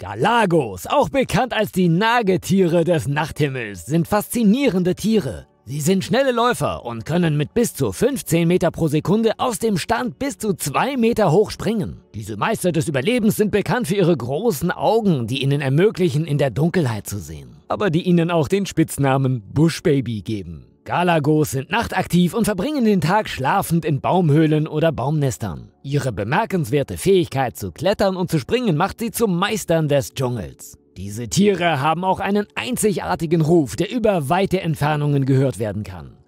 Galagos, auch bekannt als die Nagetiere des Nachthimmels, sind faszinierende Tiere. Sie sind schnelle Läufer und können mit bis zu 15 Meter pro Sekunde aus dem Stand bis zu 2 Meter hoch springen. Diese Meister des Überlebens sind bekannt für ihre großen Augen, die ihnen ermöglichen, in der Dunkelheit zu sehen. Aber die ihnen auch den Spitznamen Bushbaby geben. Galagos sind nachtaktiv und verbringen den Tag schlafend in Baumhöhlen oder Baumnestern. Ihre bemerkenswerte Fähigkeit zu klettern und zu springen macht sie zum Meistern des Dschungels. Diese Tiere haben auch einen einzigartigen Ruf, der über weite Entfernungen gehört werden kann.